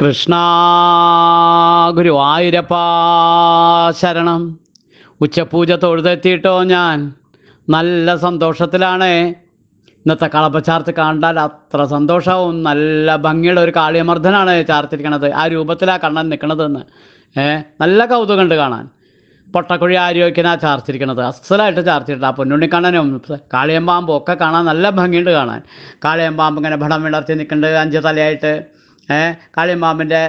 കൃഷ്ണ ഗുരുവായൂരപ്പാ ശരണം ഉച്ചപൂജ തൊഴുതെത്തിയിട്ടോ ഞാൻ നല്ല സന്തോഷത്തിലാണ് ഇന്നത്തെ കളപ്പച്ചാർത്ത് കണ്ടാൽ അത്ര സന്തോഷവും നല്ല ഭംഗിയുള്ള ഒരു കാളിയമർദ്ദനാണ് ചാർത്തിരിക്കണത് ആ രൂപത്തിലാണ് കണ്ണൻ നിൽക്കണതെന്ന് ഏ നല്ല കൗതുകമുണ്ട് കാണാൻ പൊട്ടക്കുഴി ആരോഗ്യനാ ചാർത്തിരിക്കണത് അസലായിട്ട് ചാർത്തിയിട്ട് ആ പൊന്നുണ്ണിക്കണ്ണനും കാളിയമ്പാമ്പും ഒക്കെ കാണാൻ നല്ല ഭംഗിയുണ്ട് കാണാൻ കാളിയമ്പാമ്പ് ഇങ്ങനെ ഭടം വിളർത്തി നിൽക്കുന്നുണ്ട് അഞ്ച് തലയായിട്ട് കാളിമാമിൻ്റെ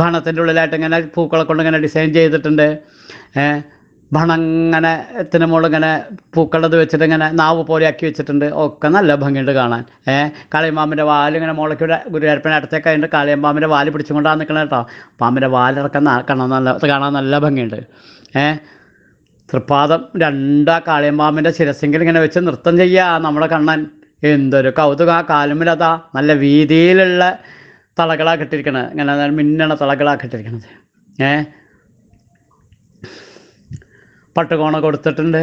ഭണത്തിൻ്റെ ഉള്ളിലായിട്ട് ഇങ്ങനെ പൂക്കളെ കൊണ്ട് ഇങ്ങനെ ഡിസൈൻ ചെയ്തിട്ടുണ്ട് ഭണങ്ങനെ എത്തിന് മുകളിങ്ങനെ പൂക്കളത് വെച്ചിട്ട് ഇങ്ങനെ നാവ് പോലെയാക്കി വെച്ചിട്ടുണ്ട് ഒക്കെ നല്ല ഭംഗിയുണ്ട് കാണാൻ ഏ കാളിയമ്പാമ്പിൻ്റെ വാലിങ്ങനെ മുളയ്ക്ക് മുളയ്ക്കൂടെ ഗുരുവായൂരപ്പൻ്റെ അടുത്തേക്ക് അതിൻ്റെ കാളിയമ്പാമ്പിൻ്റെ വാല് പിടിച്ചുകൊണ്ടാണ് നിൽക്കണത് കേട്ടോ പാമ്പിൻ്റെ വാലിറക്കം കാണാൻ നല്ല കാണാൻ നല്ല ഭംഗിയുണ്ട് ഏ തൃപ്പാദം രണ്ടാ കാളിയമ്പാമ്പിൻ്റെ ശിരസിങ്കിൽ ഇങ്ങനെ വെച്ച് നൃത്തം ചെയ്യുക നമ്മുടെ കണ്ണൻ എന്തൊരു കൗതുക ആ കാലുമലത നല്ല വീതിയിലുള്ള തളകളാണ് കെട്ടിയിരിക്കണത് ഇങ്ങനെ മിന്നണ തളകളാണ് കെട്ടിയിരിക്കണത് ഏ പട്ടുകോണ കൊടുത്തിട്ടുണ്ട്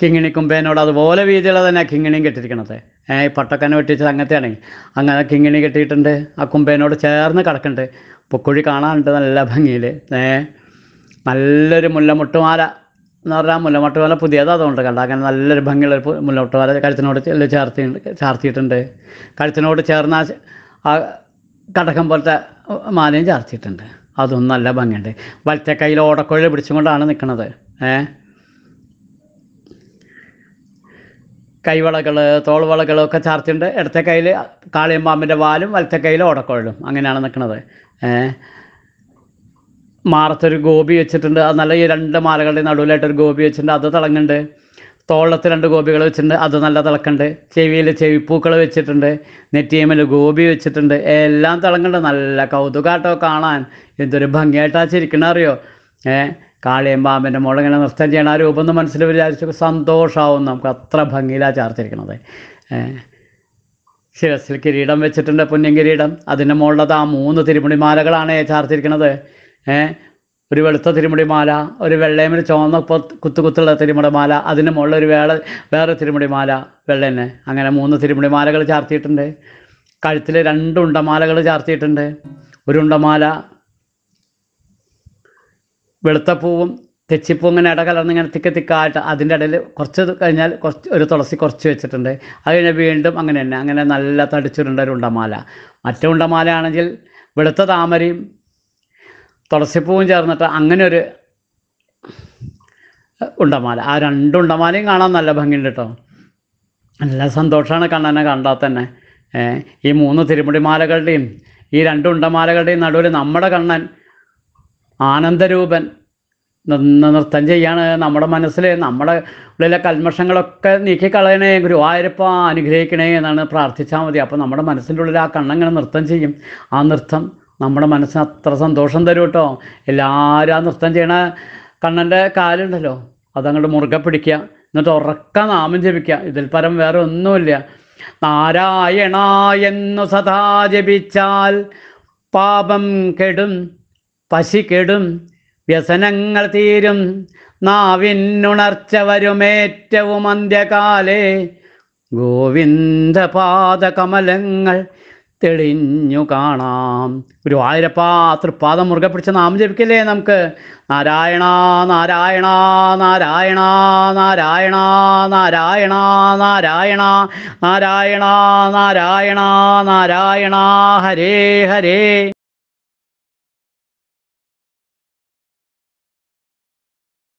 കിങ്ങിണി കുമ്പേനോട് അതുപോലെ വീതിയുള്ള തന്നെ കിങ്ങിണിയും കെട്ടിയിരിക്കണത് ഏ പട്ടക്കനെ വെട്ടിച്ച് അങ്ങനത്തെയാണെങ്കിൽ അങ്ങനെ കിങ്ങിണി കെട്ടിയിട്ടുണ്ട് ആ കുമ്പേനോട് ചേർന്ന് കിടക്കുന്നുണ്ട് പൊക്കുഴി കാണാനുണ്ട് നല്ല ഭംഗിയിൽ ഏ നല്ലൊരു മുല്ലമുട്ടുമാല എന്ന് പറഞ്ഞാൽ മുല്ലമൊട്ട വല പുതിയത് അതുകൊണ്ട് കണ്ട അങ്ങനെ നല്ലൊരു ഭംഗിയുള്ള മുല്ലമൊട്ട വല കഴുത്തിനോട് ചേർത്തി ചാർത്തിയിട്ടുണ്ട് കഴുത്തിനോട് ചേർന്ന ആ കടക്കം പോലത്തെ മാലയും ചേർത്തിയിട്ടുണ്ട് അതും നല്ല ഭംഗിയുണ്ട് വലത്തെ കയ്യിൽ ഓടക്കൊഴി പിടിച്ചുകൊണ്ടാണ് നിൽക്കുന്നത് ഏ കൈവളകൾ തോൾവളകളൊക്കെ ഒക്കെ ഇടത്തെ കയ്യിൽ കാളിയമ്പാമ്പിൻ്റെ വാലും വലത്തെ കയ്യിൽ ഓടക്കൊഴലും അങ്ങനെയാണ് നിൽക്കുന്നത് ഏഹ് മാറത്തൊരു ഗോപി വെച്ചിട്ടുണ്ട് അത് നല്ല ഈ രണ്ട് മാലകളുടെ നടുവിലായിട്ട് ഒരു ഗോപി വെച്ചിട്ടുണ്ട് അത് തിളങ്ങുന്നുണ്ട് തോളത്ത് രണ്ട് ഗോപികൾ വെച്ചിട്ടുണ്ട് അത് നല്ല തിളക്കുന്നുണ്ട് ചെവിയിൽ ചെവിപ്പൂക്കൾ വെച്ചിട്ടുണ്ട് നെറ്റിയമ്മൽ ഗോപി വെച്ചിട്ടുണ്ട് എല്ലാം തിളങ്ങുന്നുണ്ട് നല്ല കൗതുകാട്ടോ കാണാൻ എന്തൊരു ഭംഗിയായിട്ടാ ചിരിക്കണ അറിയോ ഏഹ് കാളിയമ്പാമ്പിൻ്റെ മുകളിൽ ഇങ്ങനെ നൃത്തം ചെയ്യണ ആ രൂപം ഒന്ന് മനസ്സിൽ വിചാരിച്ചു സന്തോഷമാവും നമുക്ക് അത്ര ഭംഗിയിലാണ് ചേർത്തിരിക്കണത് ശിരസിൽ കിരീടം വെച്ചിട്ടുണ്ട് പുന്നിൻ കിരീടം അതിൻ്റെ മുകളിലത് ആ മൂന്ന് തിരുമണിമാലകളാണ് ചേർത്തിരിക്കണത് ഒരു വെളുത്ത തിരുമുടിമാല ഒരു വെള്ളേമിന് ചുവന്ന കുത്തു കുത്തുള്ള തിരുമുടിമാല അതിന് മുകളിൽ ഒരു വേള വേറെ തിരുമുടിമാല വെള്ളന്നെ അങ്ങനെ മൂന്ന് തിരുമുടിമാലകൾ ചാർത്തിയിട്ടുണ്ട് കഴുത്തിൽ രണ്ട് ഉണ്ടമാലകൾ ചാർത്തിയിട്ടുണ്ട് ഒരു ഉണ്ടമാല വെളുത്ത പൂവും തെച്ചിപ്പൂ ഇങ്ങനെ ഇടകലർന്ന് ഇങ്ങനെ തിക്ക തിക്കായിട്ട് അതിൻ്റെ ഇടയിൽ കുറച്ച് കഴിഞ്ഞാൽ കുറച്ച് ഒരു തുളസി കുറച്ച് വെച്ചിട്ടുണ്ട് അത് കഴിഞ്ഞാൽ വീണ്ടും അങ്ങനെ തന്നെ അങ്ങനെ നല്ല തടിച്ചിട്ടുണ്ട് ഒരു ഉണ്ടമാല മറ്റേ ആണെങ്കിൽ വെളുത്ത താമരയും തുളസിപ്പൂവും ചേർന്നിട്ട് അങ്ങനെ ഒരു ഉണ്ടമാല ആ രണ്ട് ഉണ്ടമാലയും കാണാൻ നല്ല ഭംഗിയുണ്ട് കേട്ടോ നല്ല സന്തോഷമാണ് കണ്ണനെ കണ്ടാൽ തന്നെ ഈ മൂന്ന് തിരുമുടിമാലകളുടെയും ഈ രണ്ട് ഉണ്ടമാലകളുടെയും നടുവിൽ നമ്മുടെ കണ്ണൻ ആനന്ദരൂപൻ നൃത്തം ചെയ്യാണ് നമ്മുടെ മനസ്സിൽ നമ്മുടെ ഉള്ളിലെ കൽമഷങ്ങളൊക്കെ നീക്കിക്കളയണേ ഗുരുവായൂരപ്പ അനുഗ്രഹിക്കണേ എന്നാണ് പ്രാർത്ഥിച്ചാൽ മതി അപ്പോൾ നമ്മുടെ മനസ്സിൻ്റെ ഉള്ളിൽ ആ കണ്ണങ്ങനെ നൃത്തം ചെയ്യും ആ നൃത്തം നമ്മുടെ മനസ്സിന് അത്ര സന്തോഷം തരും കേട്ടോ എല്ലാവരും ആ നൃത്തം ചെയ്യണ കണ്ണൻ്റെ കാലുണ്ടല്ലോ അതങ്ങോട്ട് മുറുകെ പിടിക്കുക എന്നിട്ട് ഉറക്ക നാമം ജപിക്കുക ഇതിൽ പരം വേറെ ഒന്നുമില്ല നാരായണ എന്നു സദാ ജപിച്ചാൽ പാപം കെടും പശി കെടും വ്യസനങ്ങൾ തീരും നാവിനുണർച്ച വരുമേറ്റവും അന്ത്യകാലേ ഗോവിന്ദ പാദകമലങ്ങൾ തെളിഞ്ഞു കാണാം ഒരു ആയിരപ്പ തൃപ്പാദം മുറുകെ പിടിച്ച നാം ജപിക്കല്ലേ നമുക്ക് നാരായണ നാരായണ നാരായണ നാരായണ നാരായണ നാരായണ നാരായണ നാരായണ നാരായണ ഹരേ ഹരേ